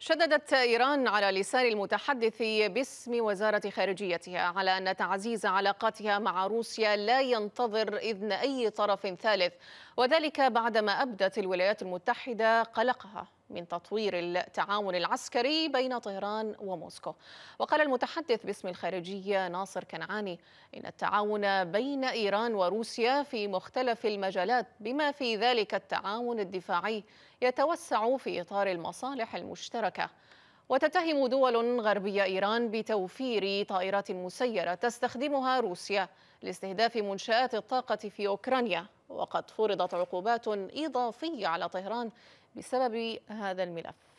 شددت إيران على لسان المتحدث باسم وزارة خارجيتها على أن تعزيز علاقاتها مع روسيا لا ينتظر إذن أي طرف ثالث وذلك بعدما أبدت الولايات المتحدة قلقها من تطوير التعاون العسكري بين طهران وموسكو وقال المتحدث باسم الخارجية ناصر كنعاني إن التعاون بين إيران وروسيا في مختلف المجالات بما في ذلك التعاون الدفاعي يتوسع في إطار المصالح المشتركة وتتهم دول غربية إيران بتوفير طائرات مسيرة تستخدمها روسيا لاستهداف منشآت الطاقة في أوكرانيا وقد فرضت عقوبات إضافية على طهران بسبب هذا الملف